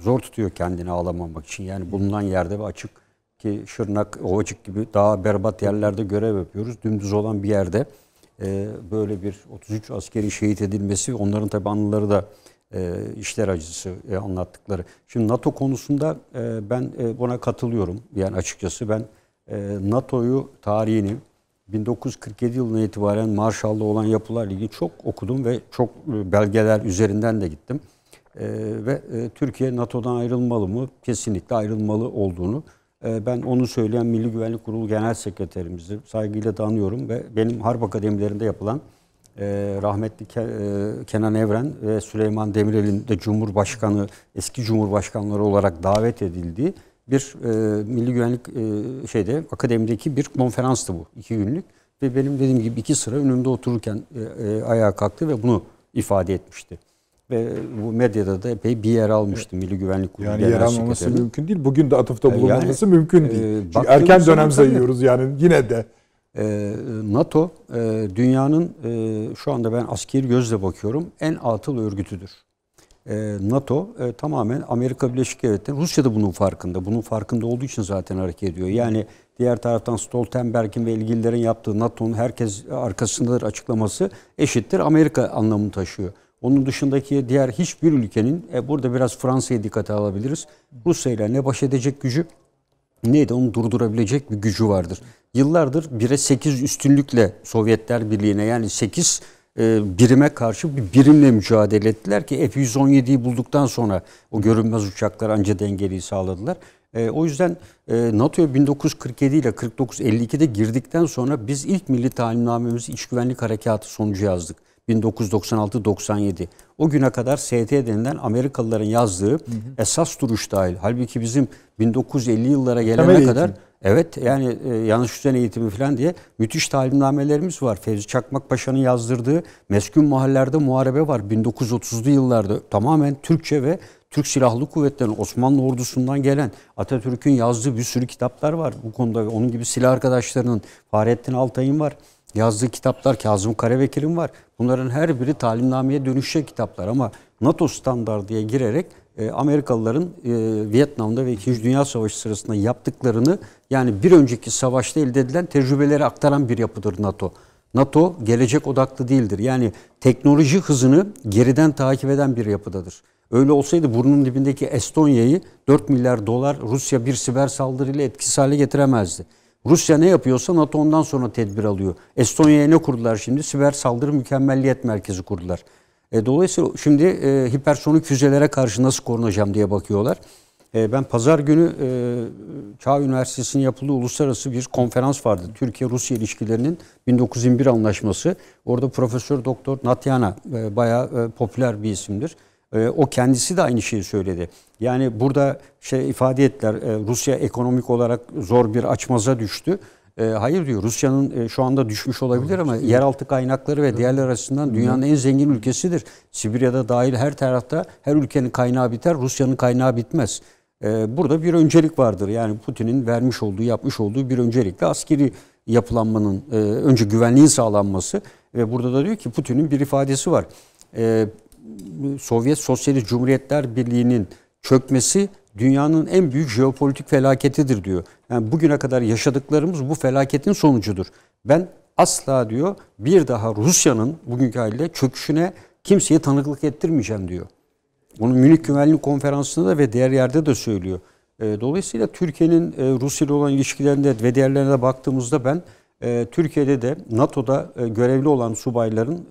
zor tutuyor kendini ağlamamak için. Yani bulunan yerde ve açık ki Şırnak, Ovacık gibi daha berbat yerlerde görev yapıyoruz. Dümdüz olan bir yerde e, böyle bir 33 askeri şehit edilmesi onların tabii anıları da e, işler acısı e, anlattıkları. Şimdi NATO konusunda e, ben e, buna katılıyorum. Yani açıkçası ben ee, NATO'yu tarihini 1947 yılına itibaren Marshall'da olan yapılar ilgili çok okudum ve çok e, belgeler üzerinden de gittim. Ee, ve e, Türkiye NATO'dan ayrılmalı mı? Kesinlikle ayrılmalı olduğunu e, ben onu söyleyen Milli Güvenlik Kurulu Genel Sekreterimizi saygıyla tanıyorum ve benim Harp Akademilerinde yapılan rahmetli Kenan Evren ve Süleyman Demirel'in de Cumhurbaşkanı, eski Cumhurbaşkanları olarak davet edildiği bir e, Milli Güvenlik e, şeyde akademideki bir konferanstı bu. iki günlük. Ve benim dediğim gibi iki sıra önümde otururken e, e, ayağa kalktı ve bunu ifade etmişti. Ve bu medyada da epey bir yer almıştı Milli Güvenlik Kurulu Yani yer almaması mümkün değil. Bugün de atıfta bulunmaması yani, mümkün e, değil. E, Çünkü erken dönem sayıyoruz yani yine de. E, NATO e, dünyanın e, şu anda ben askeri gözle bakıyorum en atıl örgütüdür. Ee, NATO e, tamamen Amerika Birleşik Devletleri, Rusya da bunun farkında. Bunun farkında olduğu için zaten hareket ediyor. Yani diğer taraftan Stoltenberg'in ve ilgililerin yaptığı NATO'nun herkes arkasındadır açıklaması eşittir Amerika anlamını taşıyor. Onun dışındaki diğer hiçbir ülkenin, e, burada biraz Fransa'ya dikkate alabiliriz. Rusya ile ne baş edecek gücü neydi onu durdurabilecek bir gücü vardır. Yıllardır 1'e 8 üstünlükle Sovyetler Birliği'ne yani 8 e, birime karşı bir birimle mücadele ettiler ki F-117'yi bulduktan sonra o görünmez uçaklar anca dengeliği sağladılar. E, o yüzden e, NATO'ya 1947 ile 49-52'de girdikten sonra biz ilk milli talimnamemizi iç güvenlik harekatı sonucu yazdık. 1996-97. O güne kadar ST denilen Amerikalıların yazdığı hı hı. esas duruş dahil. Halbuki bizim 1950 yıllara gelene temel kadar eğitim. Evet yani e, yanlış düzen eğitimi falan diye müthiş talimnamelerimiz var. Fevzi Çakmak Paşa'nın yazdırdığı meskun mahallelerde muharebe var. 1930'lu yıllarda tamamen Türkçe ve Türk Silahlı Kuvvetleri'nin Osmanlı ordusundan gelen Atatürk'ün yazdığı bir sürü kitaplar var bu konuda. Onun gibi silah arkadaşlarının Fahrettin Altay'ın var. Yazdığı kitaplar Kazım Karabekir'in var. Bunların her biri talimnameye dönüşecek kitaplar ama NATO standardıya girerek e, Amerikalıların e, Vietnam'da ve 2. Dünya Savaşı sırasında yaptıklarını yani bir önceki savaşta elde edilen tecrübeleri aktaran bir yapıdır NATO. NATO gelecek odaklı değildir. Yani teknoloji hızını geriden takip eden bir yapıdadır. Öyle olsaydı burnun dibindeki Estonya'yı 4 milyar dolar Rusya bir siber saldırıyla etkisiz hale getiremezdi. Rusya ne yapıyorsa NATO ondan sonra tedbir alıyor. Estonya'ya ne kurdular şimdi? Siber saldırı mükemmelliyet merkezi kurdular. E, dolayısıyla şimdi e, hipersonik füzelere karşı nasıl korunacağım diye bakıyorlar. E, ben pazar günü e, Çağ Üniversitesi'nin yapıldığı uluslararası bir konferans vardı. Türkiye-Rusya ilişkilerinin 1921 anlaşması. Orada Profesör Doktor Natyana e, bayağı e, popüler bir isimdir. E, o kendisi de aynı şeyi söyledi. Yani burada şey ifade ettiler e, Rusya ekonomik olarak zor bir açmaza düştü. E, hayır diyor Rusya'nın e, şu anda düşmüş olabilir ama yeraltı kaynakları ve diğerler açısından dünyanın en zengin ülkesidir. Sibirya'da dahil her tarafta her ülkenin kaynağı biter, Rusya'nın kaynağı bitmez. E, burada bir öncelik vardır. Yani Putin'in vermiş olduğu, yapmış olduğu bir öncelikle askeri yapılanmanın e, önce güvenliğin sağlanması ve burada da diyor ki Putin'in bir ifadesi var. E, Sovyet Sosyalist Cumhuriyetler Birliği'nin çökmesi dünyanın en büyük jeopolitik felaketidir diyor. Yani bugüne kadar yaşadıklarımız bu felaketin sonucudur. Ben asla diyor bir daha Rusya'nın bugünkü haliyle çöküşüne kimseye tanıklık ettirmeyeceğim diyor. Onu Münih Güvenlik Konferansı'nda da ve diğer yerde de söylüyor. E, dolayısıyla Türkiye'nin e, Rusya ile olan ilişkilerinde ve diğerlerine de baktığımızda ben e, Türkiye'de de NATO'da görevli olan subayların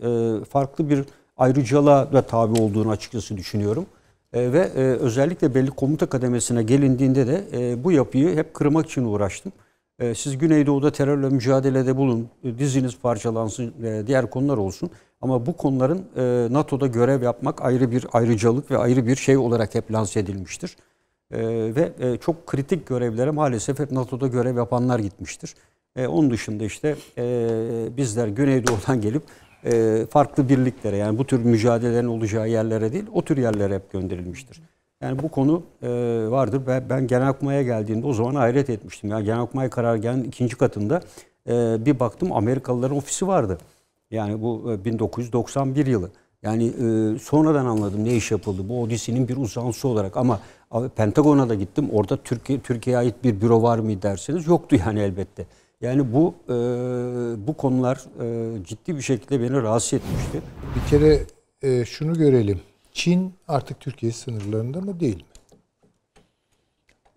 farklı bir ayrıcalığa da tabi olduğunu açıkçası düşünüyorum. E, ve e, özellikle belli komuta kademesine gelindiğinde de e, bu yapıyı hep kırmak için uğraştım. siz Güneydoğu'da terörle mücadelede bulun, e, diziniz parçalansın, diğer konular olsun. Ama bu konuların NATO'da görev yapmak ayrı bir ayrıcalık ve ayrı bir şey olarak hep lanse edilmiştir. ve çok kritik görevlere maalesef hep NATO'da görev yapanlar gitmiştir. onun dışında işte bizler Güneydoğu'dan gelip e, farklı birliklere yani bu tür mücadelelerin olacağı yerlere değil o tür yerlere hep gönderilmiştir. Yani bu konu e, vardır. Ben, ben Genelkurmay'a geldiğimde o zaman hayret etmiştim. Yani Genelkurmay karargahının ikinci katında e, bir baktım Amerikalıların ofisi vardı. Yani bu e, 1991 yılı. Yani e, sonradan anladım ne iş yapıldı. Bu Odisi'nin bir uzantısı olarak ama Pentagon'a da gittim. Orada Türkiye Türkiye'ye ait bir büro var mı derseniz yoktu yani elbette. Yani bu e, bu konular e, ciddi bir şekilde beni rahatsız etmişti. Bir kere e, şunu görelim. Çin artık Türkiye sınırlarında mı değil mi?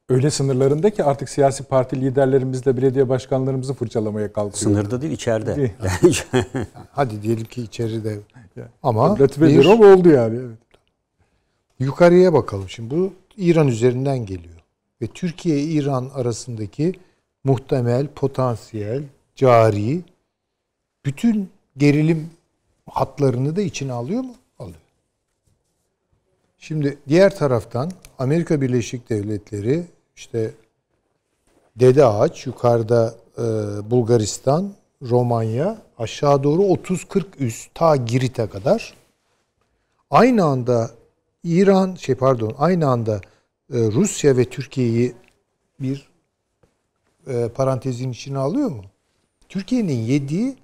Öyle sınırlarında ki artık siyasi parti liderlerimizle belediye başkanlarımızı fırçalamaya kalkıyor. Sınırda değil içeride. Değil. Hadi diyelim ki içeride. Ama Latife bir, oldu yani. Evet. Yukarıya bakalım. Şimdi bu İran üzerinden geliyor. Ve Türkiye-İran arasındaki muhtemel, potansiyel, cari bütün gerilim hatlarını da içine alıyor mu? Alıyor. Şimdi diğer taraftan Amerika Birleşik Devletleri işte Dede Ağaç yukarıda e, Bulgaristan, Romanya aşağı doğru 30-40 üst ta Girit'e kadar aynı anda İran şey pardon aynı anda e, Rusya ve Türkiye'yi bir e, parantezin içine alıyor mu? Türkiye'nin yediği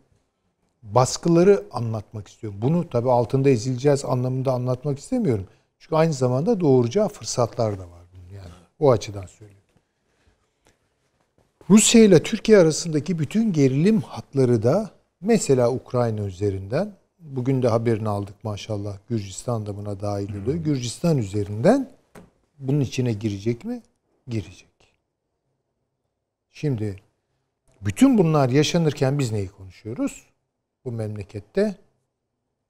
baskıları anlatmak istiyorum. Bunu tabii altında ezileceğiz anlamında anlatmak istemiyorum. Çünkü aynı zamanda doğuracağı fırsatlar da var bunun yani. O açıdan söylüyorum. Rusya ile Türkiye arasındaki bütün gerilim hatları da mesela Ukrayna üzerinden bugün de haberini aldık maşallah Gürcistan da buna dahil oluyor. Hmm. Gürcistan üzerinden bunun içine girecek mi? Girecek. Şimdi bütün bunlar yaşanırken biz neyi konuşuyoruz? Bu memlekette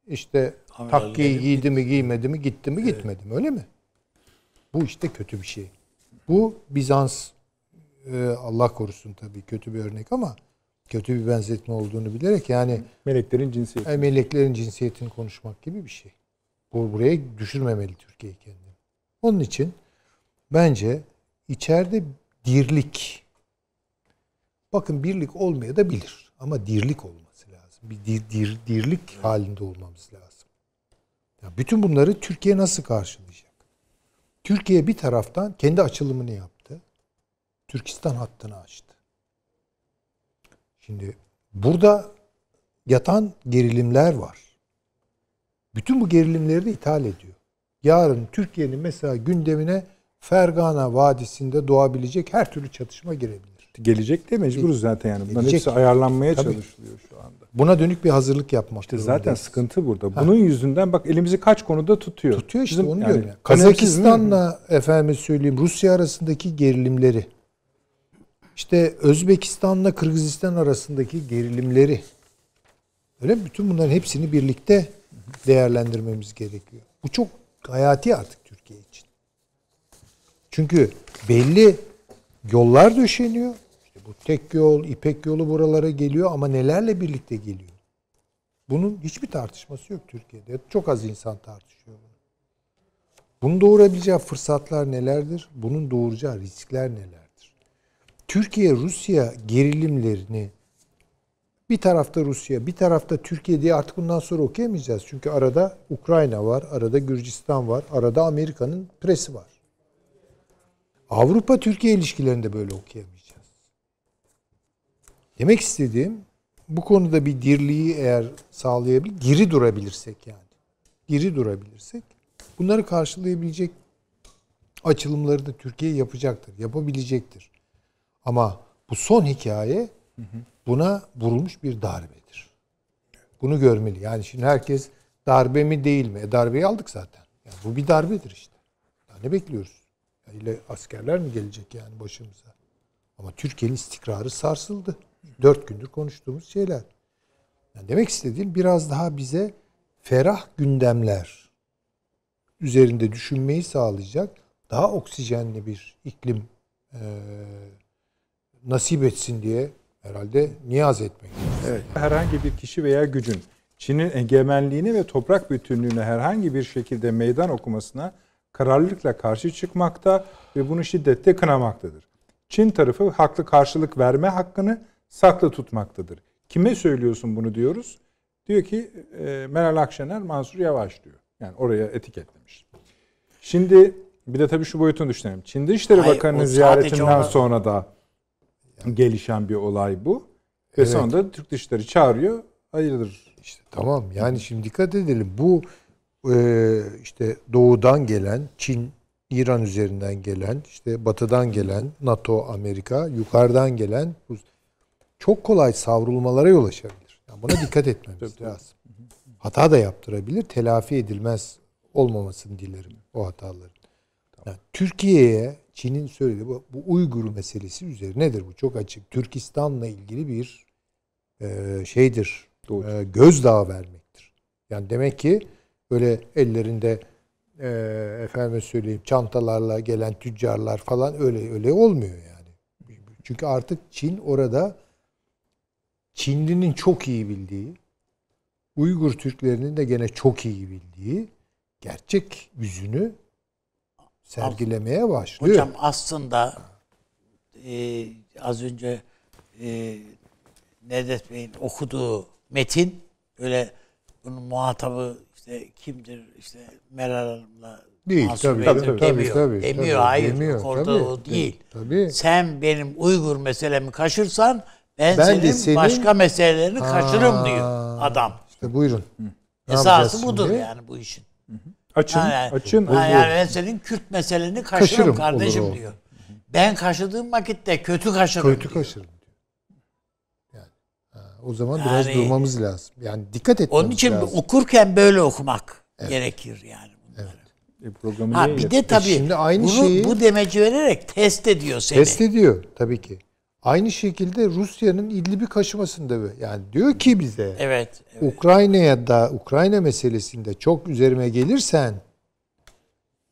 işte takkiyi giydi mi giymedi mi gitti mi gitmedi mi öyle mi? Bu işte kötü bir şey. Bu Bizans e, Allah korusun tabii kötü bir örnek ama kötü bir benzetme olduğunu bilerek yani meleklerin cinsiyeti. E, meleklerin cinsiyetini konuşmak gibi bir şey. Bu buraya düşürmemeli Türkiye kendini. Onun için bence içeride dirlik Bakın birlik olmaya da bilir. Ama dirlik olması lazım. Bir dir, dir, dirlik evet. halinde olmamız lazım. Ya bütün bunları Türkiye nasıl karşılayacak? Türkiye bir taraftan kendi açılımını yaptı. Türkistan hattını açtı. Şimdi burada yatan gerilimler var. Bütün bu gerilimleri de ithal ediyor. Yarın Türkiye'nin mesela gündemine Fergana Vadisi'nde doğabilecek her türlü çatışma girebilir. Gelecek de mecburuz e, zaten yani. Bunların Gelecek. hepsi ayarlanmaya Tabii. çalışılıyor şu anda. Buna dönük bir hazırlık yapmak. İşte zaten sıkıntı burada. Bunun yüzünden bak elimizi kaç konuda tutuyor. Tutuyor işte Bizim, onu yani, diyorum. Kazakistan'la efendim söyleyeyim Rusya arasındaki gerilimleri. İşte Özbekistan'la Kırgızistan arasındaki gerilimleri. Öyle mi? Bütün bunların hepsini birlikte değerlendirmemiz gerekiyor. Bu çok hayati artık Türkiye için. Çünkü belli Yollar döşeniyor. İşte bu tek yol, İpek yolu buralara geliyor ama nelerle birlikte geliyor? Bunun hiçbir tartışması yok Türkiye'de. Çok az insan tartışıyor bunu. Bunu doğurabileceği fırsatlar nelerdir? Bunun doğuracağı riskler nelerdir? Türkiye-Rusya gerilimlerini bir tarafta Rusya, bir tarafta Türkiye diye artık bundan sonra okuyamayacağız. Çünkü arada Ukrayna var, arada Gürcistan var, arada Amerika'nın presi var. Avrupa-Türkiye ilişkilerinde böyle okuyamayacağız. Demek istediğim bu konuda bir dirliği eğer sağlayabilir, diri durabilirsek yani. Diri durabilirsek bunları karşılayabilecek açılımları da Türkiye yapacaktır, yapabilecektir. Ama bu son hikaye buna vurulmuş bir darbedir. Bunu görmeli. Yani şimdi herkes darbe mi değil mi? E darbeyi aldık zaten. Yani bu bir darbedir işte. Daha ne bekliyoruz? ile askerler mi gelecek yani başımıza? Ama Türkiye'nin istikrarı sarsıldı. Dört gündür konuştuğumuz şeyler. Yani demek istediğim biraz daha bize ferah gündemler üzerinde düşünmeyi sağlayacak daha oksijenli bir iklim e, nasip etsin diye herhalde niyaz etmek. Evet. Herhangi bir kişi veya gücün Çin'in egemenliğini ve toprak bütünlüğünü herhangi bir şekilde meydan okumasına kararlılıkla karşı çıkmakta ve bunu şiddetle kınamaktadır. Çin tarafı haklı karşılık verme hakkını saklı tutmaktadır. Kime söylüyorsun bunu diyoruz? Diyor ki e, Meral Akşener Mansur Yavaş diyor. Yani oraya etiketlemiş. Şimdi bir de tabii şu boyutunu düşünelim. Çin Dışişleri Hayır, Bakanı'nın ziyaretinden ona... sonra da gelişen bir olay bu. Ve evet. sonra da Türk Dışişleri çağırıyor. Hayırdır? İşte tamam yani şimdi dikkat edelim. Bu ee, işte doğudan gelen, Çin, İran üzerinden gelen, işte batıdan gelen, NATO, Amerika, yukarıdan gelen çok kolay savrulmalara yol açabilir. Yani buna dikkat etmemiz lazım. Hata da yaptırabilir, telafi edilmez olmamasını dilerim o hataların. Yani Türkiye'ye Çin'in söylediği bu, bu Uygur meselesi üzerinedir bu çok açık. Türkistan'la ilgili bir e, şeydir. Doğru. E, gözdağı vermektir. Yani demek ki böyle ellerinde e, efendim söyleyeyim çantalarla gelen tüccarlar falan öyle öyle olmuyor yani. Çünkü artık Çin orada Çinlinin çok iyi bildiği, Uygur Türklerinin de gene çok iyi bildiği gerçek yüzünü sergilemeye başlıyor. Hocam aslında e, az önce e, Nedet Bey'in okuduğu metin öyle bunun muhatabı işte kimdir işte Meral Hanım'la Değil Masum tabii, tabii, tabii, demiyor. Tabii, demiyor tabii, hayır. Demiyor, orada tabii, o değil. Tabii. Sen benim Uygur meselemi kaşırsan ben, ben senin, senin başka meselelerini Aa, kaşırım diyor adam. İşte buyurun. Hı. Esası budur şimdi? yani bu işin. Açın, yani, açın. Yani, yani ben senin Kürt meseleni kaşırım, kaşırım kardeşim diyor. Ben kaşıdığım vakitte kötü kaşırım. Kötü diyor. kaşırım. O zaman yani, biraz durmamız lazım. Yani dikkat etmemiz lazım. Onun için lazım. okurken böyle okumak evet. gerekir yani. Evet. E, programı ha, bir de tabii e şimdi aynı bunu, şeyi, bu demeci vererek test ediyor seni. Test ediyor tabii ki. Aynı şekilde Rusya'nın İdlib'i kaşımasında yani diyor ki bize evet, evet. Ukrayna'ya da Ukrayna meselesinde çok üzerime gelirsen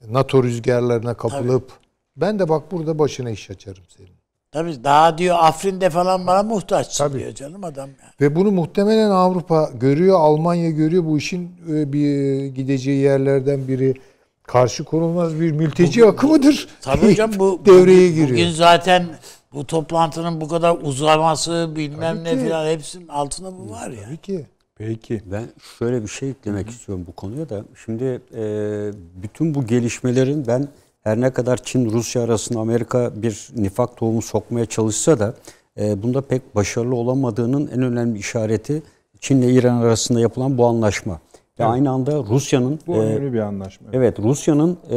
NATO rüzgarlarına kapılıp Tabii. ben de bak burada başına iş açarım senin. Tabii daha diyor Afrin'de falan bana muhtaç Tabii. diyor canım adam. Yani. Ve bunu muhtemelen Avrupa görüyor, Almanya görüyor. Bu işin e, bir e, gideceği yerlerden biri karşı konulmaz bir mülteci bugün, akımıdır. Tabii hocam bu devreye giriyor. Bugün zaten bu toplantının bu kadar uzaması bilmem tabii ne ki. filan hepsinin altında bu var ya. Tabii ki. Peki. Ben şöyle bir şey eklemek Hı-hı. istiyorum bu konuya da. Şimdi e, bütün bu gelişmelerin ben her ne kadar Çin-Rusya arasında Amerika bir nifak tohumu sokmaya çalışsa da e, bunda pek başarılı olamadığının en önemli işareti Çin ile İran arasında yapılan bu anlaşma. Ve evet. aynı anda Rusya'nın bu e, önemli e, bir anlaşma. Evet, Rusya'nın e,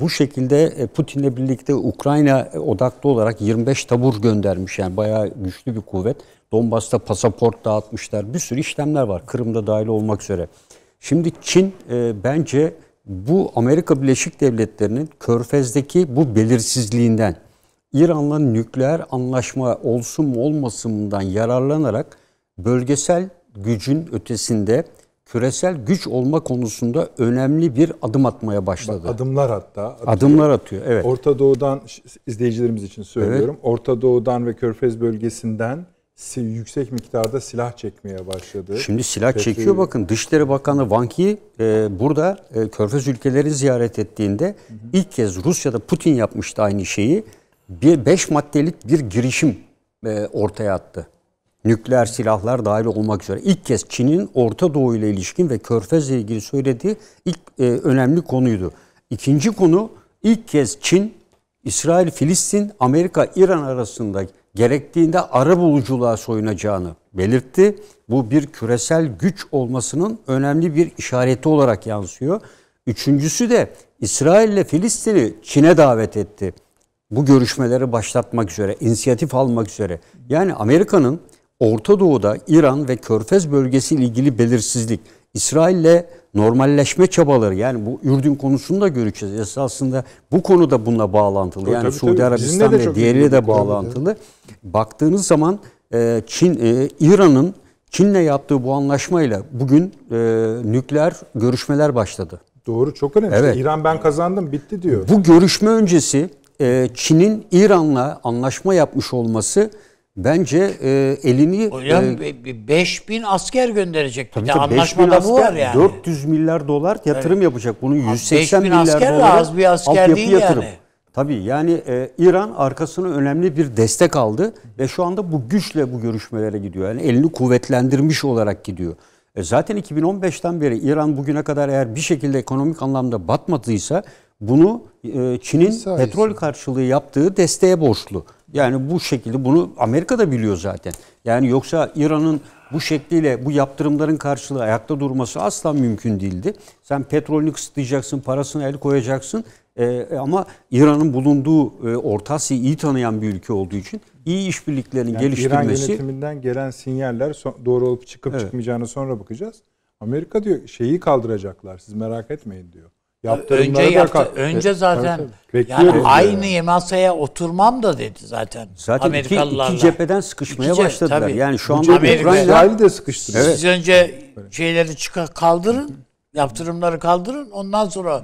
bu şekilde e, Putin'le birlikte Ukrayna odaklı olarak 25 tabur göndermiş. Yani bayağı güçlü bir kuvvet. Donbas'ta pasaport dağıtmışlar. Bir sürü işlemler var. Kırım'da dahil olmak üzere. Şimdi Çin e, bence bu Amerika Birleşik Devletleri'nin Körfez'deki bu belirsizliğinden, İran'la nükleer anlaşma olsun mu olmasından yararlanarak bölgesel gücün ötesinde küresel güç olma konusunda önemli bir adım atmaya başladı. Bak, adımlar hatta. Adımlar atıyor. Evet. Orta Doğu'dan izleyicilerimiz için söylüyorum. Evet. Orta Doğu'dan ve Körfez bölgesinden yüksek miktarda silah çekmeye başladı. Şimdi silah Peki... çekiyor bakın Dışişleri Bakanı Wang Yi e, burada e, Körfez ülkeleri ziyaret ettiğinde hı ilk kez Rusya'da Putin yapmıştı aynı şeyi. Bir beş maddelik bir girişim e, ortaya attı. Nükleer silahlar dahil olmak üzere ilk kez Çin'in Orta Doğu ile ilişkin ve Körfez ile ilgili söylediği ilk e, önemli konuydu. İkinci konu ilk kez Çin İsrail, Filistin, Amerika, İran arasındaki gerektiğinde ara buluculuğa soyunacağını belirtti. Bu bir küresel güç olmasının önemli bir işareti olarak yansıyor. Üçüncüsü de İsrail ile Filistin'i Çin'e davet etti. Bu görüşmeleri başlatmak üzere, inisiyatif almak üzere. Yani Amerika'nın Orta Doğu'da İran ve Körfez bölgesi ile ilgili belirsizlik, İsrail ile normalleşme çabaları yani bu Ürdün konusunda da göreceğiz. Esasında bu konu da bununla bağlantılı. yani tabii, Suudi tabii. Arabistan ve diğeri de bağlantılı. Tabii. Baktığınız zaman e, Çin e, İran'ın Çin'le yaptığı bu anlaşmayla bugün e, nükleer görüşmeler başladı. Doğru çok önemli. Evet. İşte İran ben kazandım bitti diyor. Bu görüşme öncesi Çin'in İran'la anlaşma yapmış olması Bence e, elini... Hocam e, 5 bin asker gönderecek. Tabii bir de anlaşmada bu var yani. 400 milyar dolar yatırım evet. yapacak. Bunun 180 milyar asker dolara az bir asker değil yatırım. yani. Tabii yani e, İran arkasına önemli bir destek aldı ve şu anda bu güçle bu görüşmelere gidiyor. Yani elini kuvvetlendirmiş olarak gidiyor. E, zaten 2015'ten beri İran bugüne kadar eğer bir şekilde ekonomik anlamda batmadıysa bunu e, Çin'in petrol karşılığı yaptığı desteğe borçlu. Yani bu şekilde bunu Amerika da biliyor zaten. Yani yoksa İran'ın bu şekliyle bu yaptırımların karşılığı ayakta durması asla mümkün değildi. Sen petrolünü kısıtlayacaksın, parasını el koyacaksın. Ee, ama İran'ın bulunduğu e, Orta Asya'yı iyi tanıyan bir ülke olduğu için iyi işbirliklerinin yani geliştirilmesi... İran yönetiminden gelen sinyaller doğru olup çıkıp evet. çıkmayacağını sonra bakacağız. Amerika diyor şeyi kaldıracaklar siz merak etmeyin diyor. Önce yaptı. önce zaten evet, yani, yani aynı masaya oturmam da dedi zaten. Zaten iki, iki cepheden sıkışmaya iki başladılar. Tabii. Yani şu anda Amerika, İsrail de sıkıştı. Siz önce şeyleri çıkar kaldırın, yaptırımları kaldırın. Ondan sonra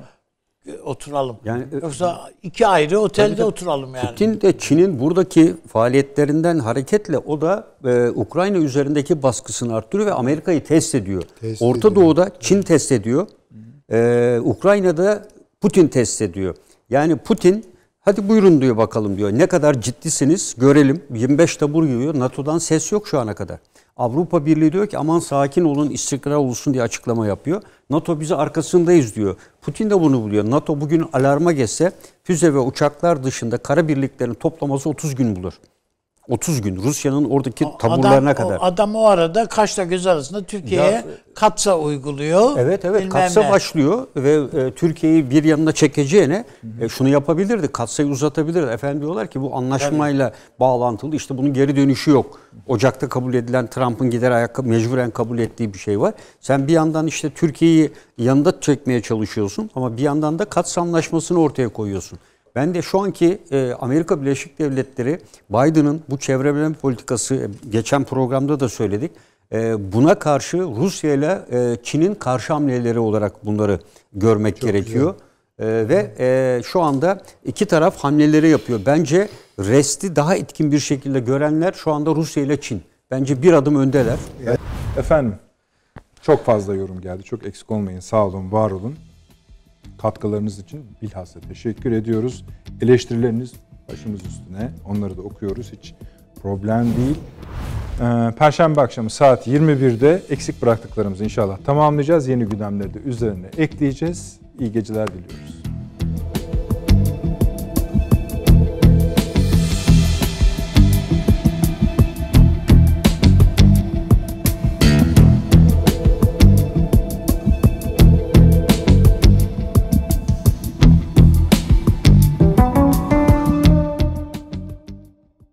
oturalım. Yani e, yoksa iki ayrı otelde tabii, oturalım yani. Putin de Çin'in buradaki faaliyetlerinden hareketle o da e, Ukrayna üzerindeki baskısını arttırıyor ve Amerika'yı test ediyor. Test Orta ediyor. Doğu'da Çin test ediyor e, Ukrayna'da Putin test ediyor. Yani Putin hadi buyurun diyor bakalım diyor. Ne kadar ciddisiniz görelim. 25 tabur yiyor. NATO'dan ses yok şu ana kadar. Avrupa Birliği diyor ki aman sakin olun istikrar olsun diye açıklama yapıyor. NATO bizi arkasındayız diyor. Putin de bunu buluyor. NATO bugün alarma geçse füze ve uçaklar dışında kara birliklerin toplaması 30 gün bulur. 30 gün Rusya'nın oradaki o taburlarına adam, kadar. O adam o arada Kaş'la Göz arasında Türkiye'ye katsa uyguluyor. Evet evet katsa ne. başlıyor ve e, Türkiye'yi bir yanına çekeceğine e, şunu yapabilirdi. Katsayı uzatabilirdi. Efendim diyorlar ki bu anlaşmayla Tabii. bağlantılı işte bunun geri dönüşü yok. Ocak'ta kabul edilen Trump'ın gider ayakkabı mecburen kabul ettiği bir şey var. Sen bir yandan işte Türkiye'yi yanında çekmeye çalışıyorsun ama bir yandan da Kats anlaşmasını ortaya koyuyorsun. Ben de şu anki e, Amerika Birleşik Devletleri Biden'ın bu çevreleme politikası e, geçen programda da söyledik. E, buna karşı Rusya ile e, Çin'in karşı hamleleri olarak bunları görmek Çok gerekiyor. Güzel. E, ve e, şu anda iki taraf hamleleri yapıyor. Bence resti daha etkin bir şekilde görenler şu anda Rusya ile Çin. Bence bir adım öndeler. Efendim çok fazla yorum geldi. Çok eksik olmayın. Sağ olun, var olun katkılarınız için bilhassa teşekkür ediyoruz. Eleştirileriniz başımız üstüne. Onları da okuyoruz. Hiç problem değil. Ee, Perşembe akşamı saat 21'de eksik bıraktıklarımızı inşallah tamamlayacağız. Yeni gündemleri de üzerine ekleyeceğiz. İyi geceler diliyoruz.